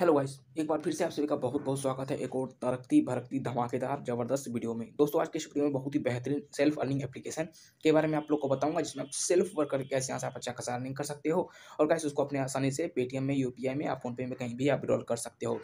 hello guys एक बार फिर से आप सभी का बहुत बहुत स्वागत है एक और तरक्की भरकती धमाकेदार जबरदस्त वीडियो में दोस्तों आज के इस वीडियो में बहुत ही बेहतरीन सेल्फ अर्निंग एप्लीकेशन के बारे में आप लोग को बताऊंगा जिसमें आप सेल्फ वर्क करके कैसे यहाँ से आप अच्छा खासा अर्निंग कर सकते हो और कैसे उसको अपने आसानी से पेटीएम में यू में या फोनपे में कहीं भी आप विड्रॉल कर सकते हो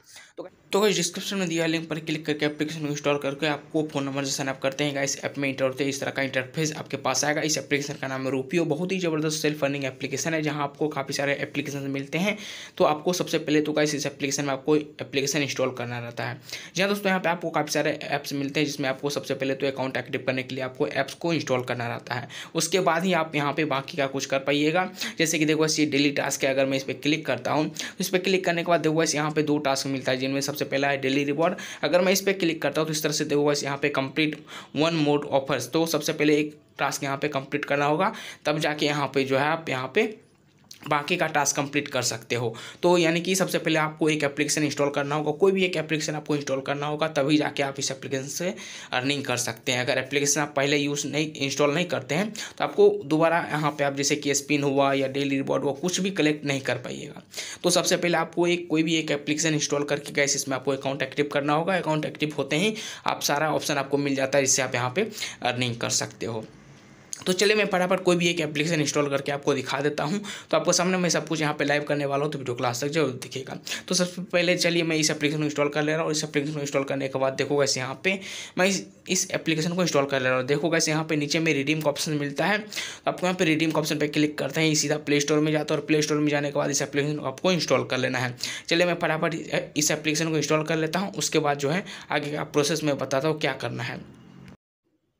तो गाइस डिस्क्रिप्शन तो में दिया लिंक पर क्लिक करके एप्लीकेशन इंस्टॉल करके आपको फोन नंबर से साइनअप करते हैं इस ऐप में इंटर होते इस तरह का इंटरफेस आपके पास आएगा इस एप्लीकेशन का नाम है रूपियो बहुत ही जबरदस्त सेल्फ अर्निंग एप्लीकेशन है जहाँ आपको काफ़ी सारे एप्लीकेशन मिलते हैं तो आपको सबसे पहले तो गाइस इस एप्लीकेशन में आपको एप्लीकेशन इंस्टॉल करना रहता है जी हाँ, दोस्तों यहाँ पे आपको काफ़ी सारे ऐप्स मिलते हैं जिसमें आपको सबसे पहले तो अकाउंट एक्टिव करने के लिए आपको ऐप्स को इंस्टॉल करना रहता है उसके बाद ही आप यहाँ पर बाकी का कुछ कर पाइएगा जैसे कि देखो ये डेली टास्क है अगर मैं इस पर क्लिक करता हूँ तो इस पर क्लिक करने के बाद देखो यहाँ पर दो टास्क मिलता है जिनमें सबसे पहला है डेली रिवॉर्ड अगर मैं इस पर क्लिक करता हूँ तो इस तरह से देखो ऐसे यहाँ पे कंप्लीट वन मोड ऑफर्स तो सबसे पहले एक टास्क यहाँ पे कंप्लीट करना होगा तब जाके यहाँ पे जो है आप यहाँ पे बाकी का टास्क कंप्लीट कर सकते हो तो यानी कि सबसे पहले आपको एक एप्लीकेशन इंस्टॉल करना होगा कोई भी एक एप्लीकेशन आपको इंस्टॉल करना होगा तभी जाके आप इस एप्लीकेशन से अर्निंग कर सकते हैं अगर एप्लीकेशन आप पहले यूज़ नहीं इंस्टॉल नहीं करते हैं तो आपको दोबारा यहाँ पे आप जैसे कि स्पिन हुआ या डेली रिवॉर्ड हुआ कुछ भी कलेक्ट नहीं कर पाइएगा तो सबसे पहले आपको एक कोई भी एक एप्लीकेशन इंस्टॉल करके गैस इसमें आपको अकाउंट एक्टिव करना होगा अकाउंट एक्टिव होते ही आप सारा ऑप्शन आपको मिल जाता है जिससे आप यहाँ पर अर्निंग कर सकते हो तो चलिए मैं फटाफट कोई भी एक एप्लीकेशन इंस्टॉल करके आपको दिखा देता हूँ तो आपको सामने मैं सब कुछ यहाँ पे लाइव करने वाला हूँ तो वीडियो क्लास तक जरूर दिखेगा तो सबसे पहले चलिए मैं इस एप्लीकेशन को इंस्टॉल कर ले रहा हूँ इस एप्लीकेशन को इंस्टॉल करने के बाद देखो कैसे यहाँ पे मैं इस इस एप्लीकेशन को इंस्टॉल कर ले रहा हूँ देखो कैसे यहाँ पे नीचे में रिडीम का ऑप्शन मिलता है तो आपको यहाँ पर रिडीम का ऑप्शन पर क्लिक करते हैं सीधा प्ले स्टोर में जाता है और प्ले स्टोर में जाने के बाद इस एप्लीकेशन को आपको इंस्टॉल कर लेना है चलिए मैं फटाफट इस एप्लीकेशन को इंस्टॉल कर लेता हूँ उसके बाद जो है आगे का प्रोसेस मैं बताता हूँ क्या करना है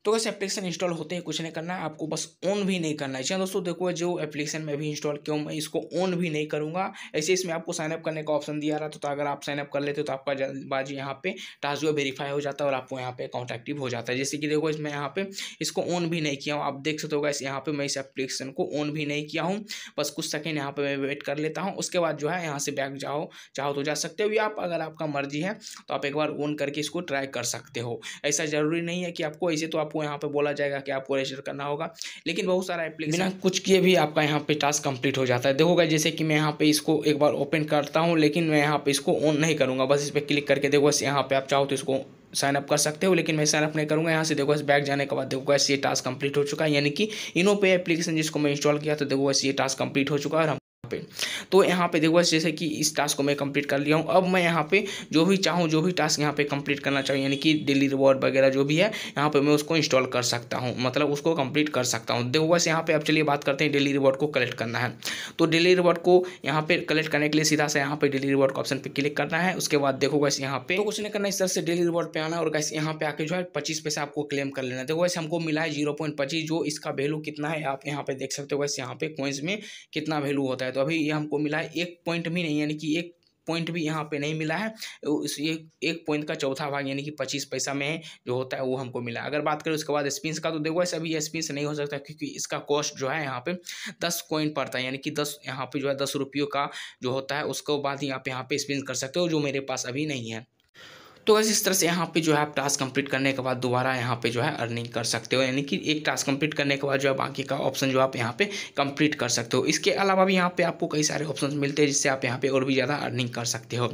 तो वैसे एप्लीकेशन इंस्टॉल होते हैं कुछ नहीं करना है आपको बस ऑन भी नहीं करना है चाहिए दोस्तों देखो जो एप्लीकेशन में भी इंस्टॉल किया मैं इसको ऑन भी नहीं करूँगा ऐसे इसमें आपको साइनअप करने का ऑप्शन दिया रहा था तो अगर आप साइनअप कर लेते हो तो आपका जल्दबाजी यहाँ पे टास्क वेरीफाई हो जाता है और आपको यहाँ पे अकाउंट एक्टिव हो जाता है जैसे कि देखो इसमें यहाँ पे इसको ऑन भी नहीं किया हूँ आप देख सकते होगा इस यहाँ पे मैं इस एप्लीकेशन को ऑन भी नहीं किया हूँ बस कुछ सेकेंड यहाँ पर मैं वेट कर लेता हूँ उसके बाद जो है यहाँ से बैक जाओ चाहो तो जा सकते हो या आप अगर आपका मर्जी है तो आप एक बार ऑन करके इसको ट्राई कर सकते हो ऐसा ज़रूरी नहीं है कि आपको ऐसे तो आप आपको यहाँ पर बोला जाएगा कि आपको रजिस्टर करना होगा लेकिन बहुत सारा एप्लीकेशन बिना कुछ किए भी आपका यहाँ पर टास्क कंप्लीट हो जाता है देखोगा जैसे कि मैं यहाँ पर इसको एक बार ओपन करता हूँ लेकिन मैं यहाँ पर इसको ऑन नहीं करूँगा बस इस पर क्लिक करके देखो बस यहाँ पर आप चाहो तो इसको साइन अप कर सकते हो लेकिन मैं साइन अप नहीं करूँगा यहाँ से देखो बैक जाने के बाद देखो ऐसे ये टास्क कंप्लीट हो चुका है यानी कि इनो पे एप्लीकेशन जिसको मैं इंस्टॉल किया तो देखो ऐसे ये टास्क कंप्लीट हो चुका है और हम पे तो यहाँ पे देखो जैसे कि इस टास्क को मैं कंप्लीट कर लिया हूँ अब मैं यहाँ पे जो भी चाहूँ जो भी टास्क यहाँ पे कंप्लीट करना चाहूँ यानी कि डेली रिवॉर्ड वगैरह जो भी है यहाँ पे मैं उसको इंस्टॉल कर सकता हूँ मतलब उसको कंप्लीट कर सकता हूँ देखो बस यहाँ पे अब चलिए बात करते हैं डेली रिवॉर्ड को कलेक्ट करना है तो डेली रिवॉर्ड को यहाँ पे कलेक्ट करने के लिए सीधा से यहाँ पे डेली रिवॉर्ड ऑप्शन पर क्लिक करना है उसके बाद देखो बस यहाँ पे कुछ नहीं करना इस तरह से डेली रिवॉर्ड पर आना और कैसे यहाँ पे आके जो है पच्चीस पैसे आपको क्लेम कर लेना देखो वैसे हमको मिला है जीरो पॉइंट पच्चीस जो इसका वैल्यू कितना है आप यहाँ पे देख सकते हो वैसे यहाँ पे कोइंस में कितना वैल्यू होता है तो कभी ये हमको मिला है एक पॉइंट भी नहीं यानी कि एक पॉइंट भी यहाँ पे नहीं मिला है इस ये एक पॉइंट का चौथा भाग यानी कि पच्चीस पैसा में है जो होता है वो हमको मिला अगर बात करें उसके बाद स्पिन का तो देखो ऐसा भी स्पिन नहीं हो सकता क्योंकि इसका कॉस्ट जो है यहाँ पे दस पॉइंट पड़ता है यानी कि दस यहाँ पे जो है दस रुपयों का जो होता है उसके बाद ही आप यहाँ पे स्पिन कर सकते हो जो मेरे पास अभी नहीं है तो बस इस तरह से यहाँ पे जो है आप टास्क कंप्लीट करने के बाद दोबारा यहाँ पे जो है अर्निंग कर सकते हो यानी कि एक टास्क कंप्लीट करने के बाद जो है बाकी का ऑप्शन जो आप यहाँ पे कंप्लीट कर सकते हो इसके अलावा भी यहाँ पे आपको कई सारे ऑप्शन मिलते हैं जिससे आप यहाँ पे और भी ज़्यादा अर्निंग कर सकते हो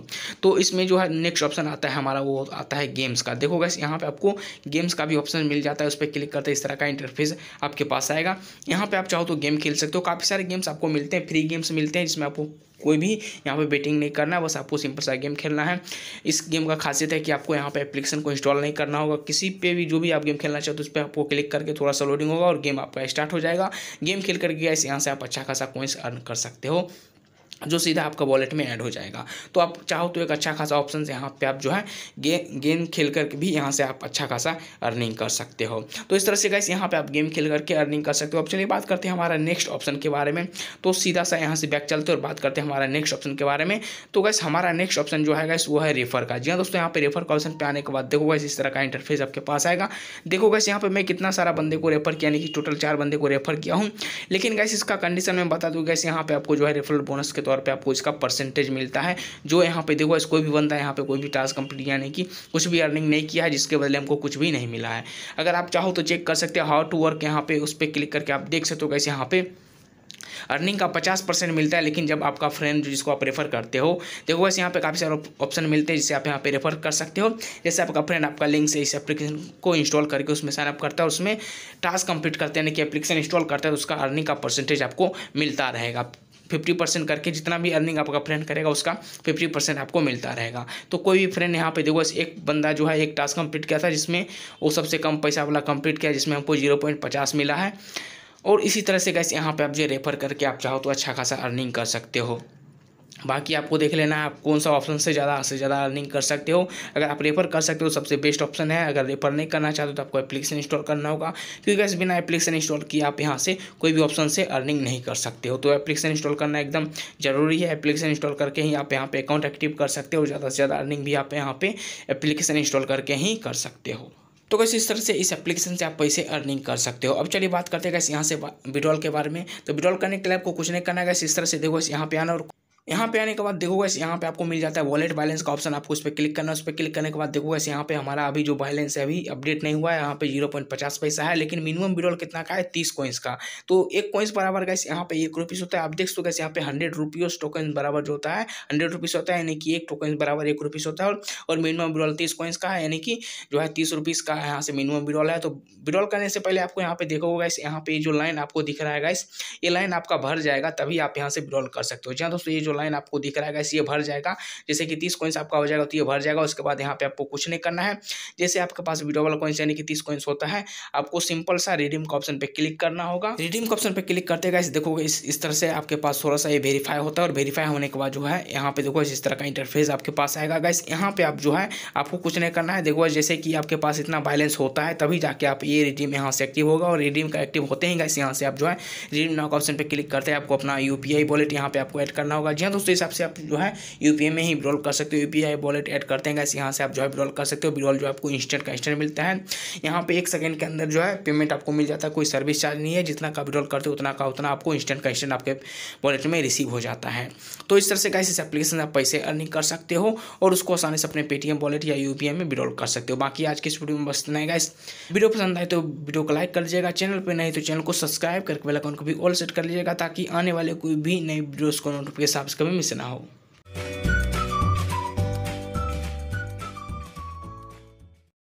तो इसमें जो है नेक्स्ट ऑप्शन आता है हमारा वो आता है गेम्स का देखो गैस यहाँ पर आपको गेम्स का भी ऑप्शन मिल जाता है उस पर क्लिक करते इस तरह का इंटरफेस आपके पास आएगा यहाँ पर आप चाहो तो गेम खेल सकते हो काफ़ी सारे गेम्स आपको मिलते हैं फ्री गेम्स मिलते हैं जिसमें आपको कोई भी यहाँ पे बेटिंग नहीं करना है बस आपको सिंपल सा गेम खेलना है इस गेम का खासियत है कि आपको यहाँ पे एप्लीकेशन को इंस्टॉल नहीं करना होगा किसी पे भी जो भी आप गेम खेलना चाहते हो उस पर आपको क्लिक करके थोड़ा सा लोडिंग होगा और गेम आपका स्टार्ट हो जाएगा गेम खेल करके यहाँ से आप अच्छा खासा कोइंस अर्न कर सकते हो जो सीधा आपका वॉलेट में ऐड हो जाएगा तो आप चाहो तो एक अच्छा खासा ऑप्शन से यहाँ पे आप जो है गे गेम खेल करके भी यहाँ से आप अच्छा खासा अर्निंग कर सकते हो तो इस तरह से गैस यहाँ पे आप गेम खेल करके अर्निंग कर सकते हो अब चलिए बात करते हैं हमारा नेक्स्ट ऑप्शन के बारे में तो सीधा सा यहाँ से बैक चलते और बात करते हैं हमारा नेक्स्ट ऑप्शन के बारे में तो गैस हमारा नेक्स्ट ऑप्शन जो है गैस वो है रेफर का जी हाँ दोस्तों यहाँ पर रेफर का ऑप्शन पर आने के बाद देखो गैस इस तरह का इंटरफेस आपके पास आएगा देखो गैस यहाँ पे मैं कितना सारा बंदे को रेफर किया यानी कि टोटल चार बंदे को रेफर किया हूँ लेकिन गैस इसका कंडीशन मैं बता दूँ गैस यहाँ पे आपको जो है रेफर बोनस के तौर पर आपको इसका परसेंटेज मिलता है जो यहाँ पे देखो कोई भी बंदा यहाँ पे कोई भी टास्क कंप्लीट यानी कि कुछ भी अर्निंग नहीं किया है जिसके बदले हमको कुछ भी नहीं मिला है अगर आप चाहो तो चेक कर सकते हैं हाउ टू वर्क यहाँ पे उस पर क्लिक करके आप देख सकते हो कैसे यहाँ पे अर्निंग का पचास परसेंट मिलता है लेकिन जब आपका फ्रेंड जिसको आप रेफर करते हो देखो वैसे यहाँ पे काफ़ी सारे ऑप्शन मिलते हैं जिससे आप यहाँ पे रेफर कर सकते हो जैसे आपका फ्रेंड आपका लिंक से इस एप्लीकेशन को इंस्टॉल करके उसमें साइनअप करता है उसमें टास्क कंप्लीट करते हैं यानी कि एप्लीकेशन इंस्टॉल करता है तो उसका अर्निंग का परसेंटेज आपको मिलता रहेगा फिफ्टी परसेंट करके जितना भी अर्निंग आपका फ्रेंड करेगा उसका फिफ्टी परसेंट आपको मिलता रहेगा तो कोई भी फ्रेंड यहाँ पे देखो एक बंदा जो है एक टास्क कंप्लीट किया था जिसमें वो सबसे कम पैसा वाला कंप्लीट किया जिसमें हमको जीरो पॉइंट पचास मिला है और इसी तरह से गैस यहाँ पे आप जो रेफर करके आप चाहो तो अच्छा खासा अर्निंग कर सकते हो बाकी आपको देख लेना है आप कौन सा ऑप्शन से ज़्यादा से ज़्यादा अर्निंग कर सकते हो अगर आप रेफर कर सकते हो सबसे बेस्ट ऑप्शन है अगर रेफर नहीं करना चाहते हो तो आपको एप्लीकेशन इंस्टॉल करना होगा क्योंकि इस बिना एप्लीकेशन इंस्टॉल किए आप यहाँ से कोई भी ऑप्शन से अर्निंग नहीं कर सकते हो तो एप्लीकेशन इंस्टॉल करना एकदम ज़रूरी है एप्लीकेशन इंस्टॉल करके ही आप यहाँ पर अकाउंट एक्टिव कर सकते हो ज़्यादा से ज़्यादा अर्निंग भी आप यहाँ पर एप्लीकेशन इंस्टॉल करके ही कर सकते हो तो कैसे इस तरह से इस एप्लीकेशन से आप पैसे अर्निंग कर सकते हो अब चलिए बात करते हैं कैसे यहाँ से विड्रॉल के बारे में तो विड्रॉल करने के लिए आपको कुछ नहीं करना है कैसे इस तरह से देखो यहाँ पे आना और यहाँ पे आने के बाद देखो गैस यहाँ पे आपको मिल जाता है वॉलेट बैलेंस का ऑप्शन आपको उस पर क्लिक करना है उस पर क्लिक करने के बाद देखो गैस यहाँ पे हमारा अभी जो बैलेंस है अभी अपडेट नहीं हुआ है यहाँ पे जीरो पॉइंट पचास पैसा है लेकिन मिनिमम विड्रॉल कितना का है तीस कोइंस का तो एक कोइंस बराबर गैस यहाँ पे एक रुपीज़ होता है आप देख सो गैस यहाँ पे हंड्रेड रुपीज़ टोकन बराबर जो होता है हंड्रेड रुपीज़ होता है यानी कि एक टोकन बराबर एक रुपीज़ होता है और मिनिमम विड्रॉल तीस कोइंस का है यानी कि जो है तीस रुपीज़ का यहाँ से मिनिमम विड्रॉल है तो विड्रॉल करने से पहले आपको यहाँ पे देखोगे गैस यहाँ पे जो लाइन आपको दिख रहा है गैस ये लाइन आपका भर जाएगा तभी आप यहाँ से विड्रॉल कर सकते हो जहाँ दोस्तों ये जो लाइन आपको दिख रहा है ये भर जाएगा जैसे कि तीस कोइंस आपका हो जाएगा तो ये भर जाएगा उसके बाद यहाँ पे आपको कुछ नहीं करना है जैसे आपके पास विड्रोवल कोइंस यानी कि तीस कोइंस होता है आपको सिंपल सा रिडीम का ऑप्शन पे क्लिक करना होगा रिडीम का ऑप्शन पे क्लिक करते गए देखोगे इस तरह से आपके पास थोड़ा सा ये वेरीफाई होता है और वेरीफाई होने के बाद जो है यहाँ पे देखो इस तरह का इंटरफेस आपके पास आएगा गैस यहाँ पे आप जो है आपको कुछ नहीं करना है देखो जैसे कि आपके पास इतना बैलेंस होता है तभी जाके आप ये रिडीम यहाँ से एक्टिव होगा और रिडीम का एक्टिव होते ही गैस यहाँ से आप जो है रिडीम नाउ ऑप्शन पर क्लिक करते हैं आपको अपना यू पी आई वॉलेट यहाँ पे आपको ऐड करना होगा जी हाँ दोस्तों हिसाब से आप जो है यू में ही विड्रॉल कर सकते हो यू वॉलेट ऐड करते हैं यहाँ से आप जो है विड्रॉल कर सकते हो विड्रॉल जो आपको इंस्टेंट का इंस्टेंट मिलता है यहाँ पर एक सेकेंड के अंदर जो है पेमेंट आपको मिल जाता है कोई सर्विस चार्ज नहीं है जितना का विड्रॉल करते हो उतना का उतना आपको इंस्टेंट का इंस्टेंट आपके वॉलेट में रिसीव हो जाता है तो इस तरह से कैसे इस एप्लीकेशन आप पैसे अर्निंग कर सकते हो और उसको आसानी से अपने पेटीएम वॉलेट या यू में विड्रॉल कर सकते हो बाकी आज के इस वीडियो में बस नए है वीडियो पसंद आए तो वीडियो को लाइक कर लीजिएगा चैनल पर नहीं तो चैनल को सब्सक्राइब करके बेलाइकॉन को भी ऑल सेट कर लीजिएगा ताकि आने वाले कोई भी नई वीडियोज़ को नोटिफिकेशन आपस में से ना हो